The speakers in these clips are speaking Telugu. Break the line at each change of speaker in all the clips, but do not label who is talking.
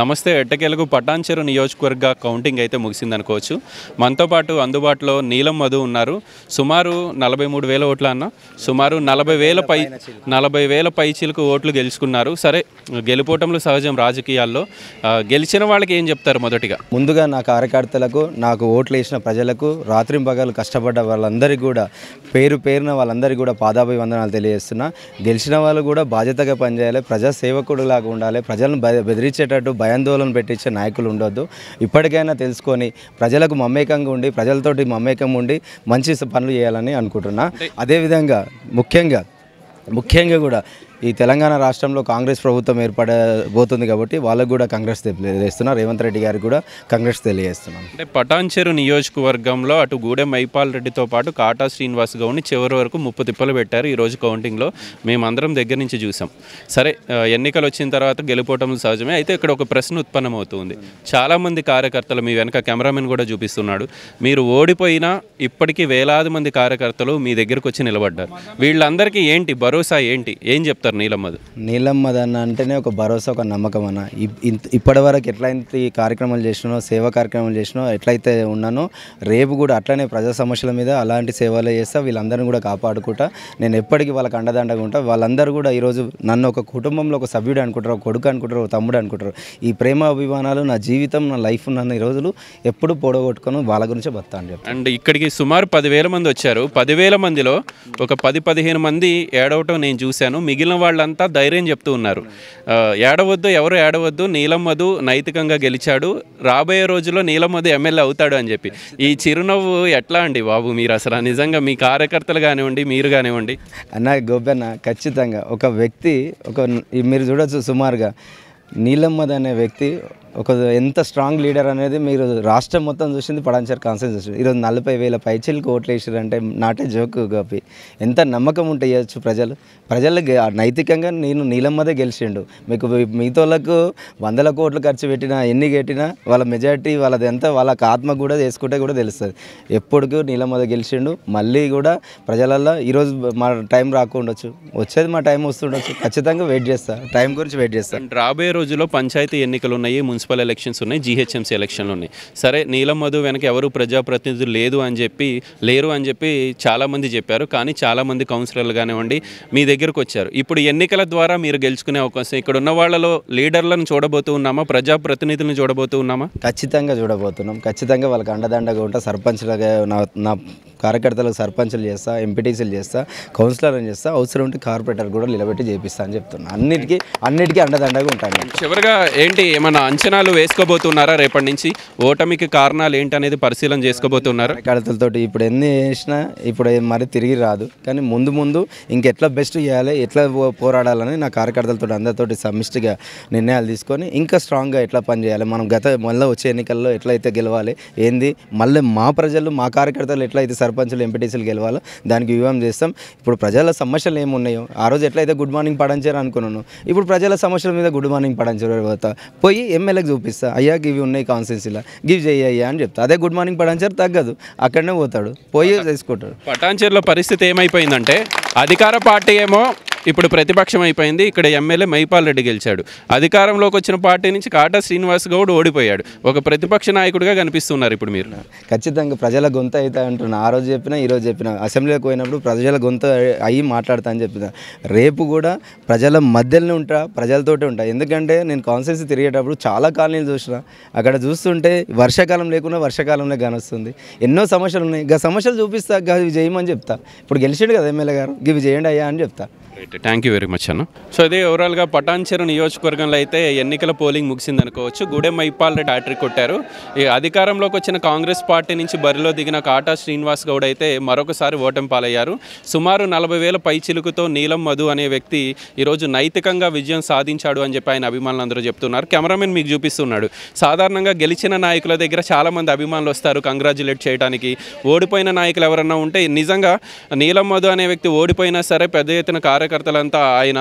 నమస్తే ఎట్టకేలకు పటాన్చెరు నియోజకవర్గ కౌంటింగ్ అయితే ముగిసింది అనుకోవచ్చు మనతో పాటు అందుబాటులో నీలం మధు ఉన్నారు సుమారు నలభై మూడు వేల ఓట్ల అన్న సుమారు నలభై వేల పై నలభై వేల పైచీలకు ఓట్లు గెలుచుకున్నారు సరే గెలుపోవటంలో సహజం రాజకీయాల్లో గెలిచిన వాళ్ళకి ఏం చెప్తారు మొదటిగా
ముందుగా నా కార్యకర్తలకు నాకు ఓట్లు వేసిన ప్రజలకు రాత్రింపగలు కష్టపడ్డ వాళ్ళందరికీ కూడా పేరు పేరున వాళ్ళందరికీ కూడా పాదాభి వందనాలు తెలియజేస్తున్నా గెలిచిన వాళ్ళు కూడా బాధ్యతగా పనిచేయాలి ప్రజాసేవకుడు లాగా ఉండాలి ప్రజలను బెదిరించేటట్టు భయాందోళన పెట్టించే నాయకులు ఉండొద్దు ఇప్పటికైనా తెలుసుకొని ప్రజలకు మమ్మేకంగా ఉండి ప్రజలతోటి మమేకం ఉండి మంచి పనులు చేయాలని అనుకుంటున్నా అదేవిధంగా ముఖ్యంగా ముఖ్యంగా కూడా ఈ తెలంగాణ రాష్ట్రంలో కాంగ్రెస్ ప్రభుత్వం ఏర్పడబోతుంది కాబట్టి వాళ్ళకు కూడా కాంగ్రెస్ తెలియజేస్తున్నారు రేవంత్ రెడ్డి గారికి కూడా కాంగ్రెస్ తెలియజేస్తున్నాం
అంటే పటాన్చెరు నియోజకవర్గంలో అటు గూడెం మైపాల్ రెడ్డితో పాటు కాటా శ్రీనివాస్ గౌడ్ని చివరి వరకు ముప్పు తిప్పలు పెట్టారు ఈరోజు కౌంటింగ్లో మేమందరం దగ్గర నుంచి చూసాం సరే ఎన్నికలు వచ్చిన తర్వాత గెలుపోవటం సహజమే అయితే ఇక్కడ ఒక ప్రశ్న ఉత్పన్నమవుతుంది చాలామంది కార్యకర్తలు మీ వెనక కెమెరామెన్ కూడా చూపిస్తున్నాడు మీరు ఓడిపోయినా ఇప్పటికీ వేలాది మంది కార్యకర్తలు మీ దగ్గరకు వచ్చి నిలబడ్డారు వీళ్ళందరికీ ఏంటి భరోసా ఏంటి ఏం చెప్తారు సార్ నీలమ్మది
నీలమ్మది అన్న అంటేనే ఒక భరోసా ఒక నమ్మకం అన్న ఇప్పటి వరకు ఎట్లయితే ఈ కార్యక్రమాలు చేసినో సేవా కార్యక్రమాలు చేసినో ఎట్లయితే ఉన్నానో రేపు కూడా అట్లనే ప్రజా సమస్యల మీద అలాంటి సేవలు చేస్తా వీళ్ళందరినీ కూడా కాపాడుకుంటా నేను ఎప్పటికీ వాళ్ళకి అండదండగా ఉంటా వాళ్ళందరూ కూడా ఈరోజు నన్ను ఒక కుటుంబంలో ఒక సభ్యుడు అనుకుంటారు ఒక కొడుకు అనుకుంటారు తమ్ముడు అనుకుంటారు ఈ ప్రేమ అభిమానాలు నా జీవితం నా లైఫ్ నన్ను ఈ రోజులు ఎప్పుడు పొడగొట్టుకొని వాళ్ళ గురించి బతా అని
అండ్ ఇక్కడికి సుమారు పదివేల మంది వచ్చారు పదివేల మందిలో ఒక పది పదిహేను మంది ఏడవటం నేను చూశాను మిగిలిన వాళ్ళంతా ధైర్యం చెప్తూ ఉన్నారు ఏడవద్దు ఎవరు ఏడవద్దు నీలమ్మధు నైతికంగా గెలిచాడు రాబోయే రోజుల్లో నీలమ్మధు ఎమ్మెల్యే అవుతాడు అని చెప్పి ఈ చిరునవ్వు ఎట్లా అండి బాబు మీరు అసలు నిజంగా మీ కార్యకర్తలు కానివ్వండి మీరు కానివ్వండి
అన్న గోపెన్న ఖచ్చితంగా ఒక వ్యక్తి ఒక మీరు చూడొచ్చు సుమారుగా నీలమ్మద్ అనే వ్యక్తి ఒక ఎంత స్ట్రాంగ్ లీడర్ అనేది మీరు రాష్ట్రం మొత్తం చూసింది పడాన్సర్ కాన్సెన్స్ చూసింది ఈరోజు నలభై వేల పైచీలకు ఓట్లు అంటే నాటే జోక్ కాపి ఎంత నమ్మకం ఉంటే చేయొచ్చు ప్రజలు ప్రజలు నైతికంగా నేను నీలమ్మదే గెలిచిండు మీకు మిగతాలకు వందల కోట్లు ఖర్చు పెట్టినా ఎన్ని కట్టినా వాళ్ళ మెజార్టీ వాళ్ళది ఎంత వాళ్ళకి ఆత్మ కూడా చేసుకుంటే కూడా తెలుస్తుంది ఎప్పటికూ నీలమ్మద గెలిచిండు మళ్ళీ కూడా ప్రజలల్లో ఈరోజు మా టైం రాకుండొచ్చు వచ్చేది మా టైం వస్తుండొచ్చు ఖచ్చితంగా వెయిట్ చేస్తాను టైం గురించి వెయిట్ చేస్తాను
రాబోయే రోజుల్లో పంచాయతీ ఎన్నికలు ఉన్నాయి మున్సిపల్ ఎలక్షన్స్ ఉన్నాయి జీహెచ్ఎంసీ ఎలక్షన్లు ఉన్నాయి సరే నీలం మధు వెనక ఎవరు ప్రజాప్రతినిధులు లేదు అని చెప్పి లేరు అని చెప్పి చాలామంది చెప్పారు కానీ చాలామంది కౌన్సిలర్లు కానివ్వండి మీ దగ్గరకు వచ్చారు ఇప్పుడు ఎన్నికల ద్వారా మీరు గెలుచుకునే అవకాశం ఇక్కడ ఉన్న వాళ్ళలో లీడర్లను చూడబోతూ ఉన్నామా ప్రజాప్రతినిధులను చూడబోతూ ఉన్నామా
ఖచ్చితంగా చూడబోతున్నాం ఖచ్చితంగా వాళ్ళకి అండదండగా ఉంటా సర్పంచ్లుగా నా కార్యకర్తలకు సర్పంచ్లు చేస్తా ఎంపీటీసీలు చేస్తా అని చేస్తా అవసరం ఉంటే కార్పొరేటర్ కూడా నిలబెట్టి చేపిస్తా అని చెప్తున్నా అన్నిటికీ అన్నిటికీ
అండదండగా ఉంటాను చివరిగా ఏంటి ఏమన్నా అంచనా అంచనాలు వేసుకోబోతున్నారా రేపటి నుంచి ఓటమికి కారణాలు ఏంటనేది పరిశీలన చేసుకోబోతున్నారా కడతలతో ఇప్పుడు ఎన్ని వేసినా ఇప్పుడు మరి
తిరిగి రాదు కానీ ముందు ముందు ఇంకెట్లా బెస్ట్ చేయాలి ఎట్లా పోరాడాలని నా కార్యకర్తలతో అందరితోటి సమిష్టిగా నిర్ణయాలు తీసుకొని ఇంకా స్ట్రాంగ్గా ఎట్లా పనిచేయాలి మనం గత మళ్ళీ వచ్చే ఎన్నికల్లో ఎట్లయితే గెలవాలి ఏంది మళ్ళీ మా ప్రజలు మా కార్యకర్తలు ఎట్లయితే సర్పంచులు ఎంపీటీసీలు గెలవాలో దానికి వ్యూహం చేస్తాం ఇప్పుడు ప్రజల సమస్యలు ఏమున్నాయో ఆ రోజు ఎట్లయితే గుడ్ మార్నింగ్ పడంచారు అనుకున్నాను ఇప్పుడు ప్రజల సమస్యల మీద గుడ్ మార్నింగ్ పడంచారు పోయి ఎమ్మెల్యే వాళ్ళకి చూపిస్తా అయ్యా గివి ఉన్నాయి ఇలా గివ్ చేయి అయ్యా అని చెప్తా అదే గుడ్ మార్నింగ్ పటాన్చేరు తగ్గదు అక్కడనే పోతాడు పోయి తీసుకుంటాడు
పటాన్చేరులో పరిస్థితి ఏమైపోయిందంటే అధికార పార్టీ ఏమో ఇప్పుడు ప్రతిపక్షం అయిపోయింది ఇక్కడ ఎమ్మెల్యే మైపాల్ రెడ్డి గెలిచాడు అధికారంలోకి వచ్చిన పార్టీ నుంచి కాటా శ్రీనివాస్ గౌడ్ ఓడిపోయాడు ఒక ప్రతిపక్ష నాయకుడిగా కనిపిస్తున్నారు ఇప్పుడు మీరు
ఖచ్చితంగా ప్రజల గొంత అవుతా అంటున్నా ఆ రోజు చెప్పినా ఈరోజు చెప్పిన అసెంబ్లీకి పోయినప్పుడు ప్రజల గొంతు అయ్యి మాట్లాడతా అని చెప్పిన రేపు కూడా ప్రజల మధ్యలోనే ఉంటా ప్రజలతోటే ఉంటా ఎందుకంటే నేను కాన్సెన్స్ తిరిగేటప్పుడు చాలా కాలనీలు చూసిన అక్కడ చూస్తుంటే వర్షాకాలం లేకుండా వర్షాకాలంలో కానొస్తుంది ఎన్నో సమస్యలు ఉన్నాయి గా సమస్యలు చూపిస్తా చేయమని చెప్తా ఇప్పుడు గెలిచాడు కదా ఎమ్మెల్యే గారు గివి చేయండి అయ్యా అని చెప్తా
right thank you very much అన్న సో అదే ఓవరాల్గా పటాన్చెరు నియోజకవర్గంలో అయితే ఎన్నికల పోలింగ్ ముగిసింది అనుకోవచ్చు గూడెం మైపాల్ రెడ్డి హ్యాట్రిక్ కొట్టారు ఈ అధికారంలోకి వచ్చిన కాంగ్రెస్ పార్టీ నుంచి బరిలో దిగిన కాటా శ్రీనివాస్ గౌడ్ అయితే మరొకసారి ఓటమి పాలయ్యారు సుమారు నలభై వేల పై చిలుకుతో నీలం మధు అనే వ్యక్తి ఈరోజు నైతికంగా విజయం సాధించాడు అని చెప్పి ఆయన అభిమానులు అందరూ చెప్తున్నారు కెమెరామెన్ మీకు చూపిస్తున్నాడు సాధారణంగా గెలిచిన నాయకుల దగ్గర చాలామంది అభిమానులు వస్తారు కంగ్రాచులేట్ చేయడానికి ఓడిపోయిన నాయకులు ఎవరన్నా ఉంటే నిజంగా నీలం మధు అనే వ్యక్తి ఓడిపోయినా సరే పెద్ద ఎత్తున కార్యకర్తలంతా ఆయన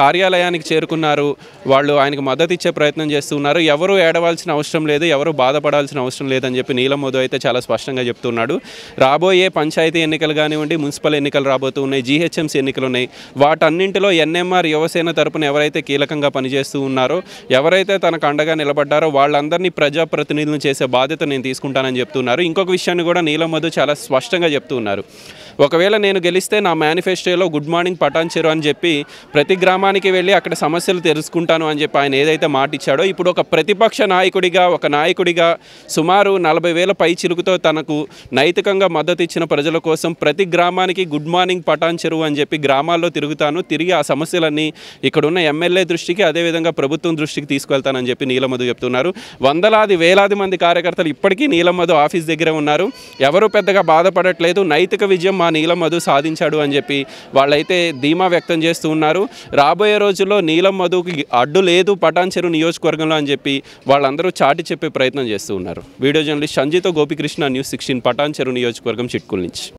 కార్యాలయానికి చేరుకున్నారు వాళ్ళు ఆయనకు మద్దతు ఇచ్చే ప్రయత్నం చేస్తున్నారు ఎవరు ఏడవాల్సిన అవసరం లేదు ఎవరు బాధపడాల్సిన అవసరం లేదని చెప్పి నీలమోదు అయితే చాలా స్పష్టంగా చెప్తున్నాడు రాబోయే పంచాయతీ ఎన్నికలు కానివ్వండి మున్సిపల్ ఎన్నికలు రాబోతూ ఉన్నాయి జీహెచ్ఎంసీ ఎన్నికలు ఉన్నాయి వాటన్నింటిలో ఎన్ఎంఆర్ యువసేన తరపున ఎవరైతే కీలకంగా పనిచేస్తూ ఉన్నారో ఎవరైతే తనకు అండగా నిలబడ్డారో వాళ్ళందరినీ ప్రజాప్రతినిధులను చేసే బాధ్యత నేను తీసుకుంటానని చెప్తున్నారు ఇంకొక విషయాన్ని కూడా నీలమోదు చాలా స్పష్టంగా చెప్తున్నారు ఒకవేళ నేను గెలిస్తే నా మేనిఫెస్టోలో గుడ్ మార్నింగ్ పటాన్ అని చెప్పి ప్రతి గ్రామానికి వెళ్ళి అక్కడ సమస్యలు తెలుసుకుంటాను అని చెప్పి ఆయన ఏదైతే మాట ఇచ్చాడో ఇప్పుడు ఒక ప్రతిపక్ష నాయకుడిగా ఒక నాయకుడిగా సుమారు నలభై వేల పై చిలుకుతో తనకు నైతికంగా మద్దతు ఇచ్చిన ప్రజల కోసం ప్రతి గ్రామానికి గుడ్ మార్నింగ్ పటాన్ చెరువు అని చెప్పి గ్రామాల్లో తిరుగుతాను తిరిగి ఆ సమస్యలన్నీ ఇక్కడున్న ఎమ్మెల్యే దృష్టికి అదేవిధంగా ప్రభుత్వం దృష్టికి తీసుకెళ్తానని చెప్పి నీలమధు చెప్తున్నారు వందలాది వేలాది మంది కార్యకర్తలు ఇప్పటికీ నీలమధు ఆఫీస్ దగ్గర ఉన్నారు ఎవరు పెద్దగా బాధపడట్లేదు నైతిక విజయం మా నీలం మధు సాధించాడు అని చెప్పి వాళ్ళైతే ధీమా వ్యక్తం చేస్తూ ఉన్నారు రాబోయే రోజుల్లో నీలం మధుకి అడ్డు లేదు పటాన్ చెరువు నియోజకవర్గంలో అని చెప్పి వాళ్ళందరూ చాటి చెప్పే ప్రయత్నం చేస్తూ ఉన్నారు వీడియో జర్నలిస్ట్ సంజీతో Gopikrishna news sixteen Patancheru నియోజకవర్గం చిట్కుల నుంచి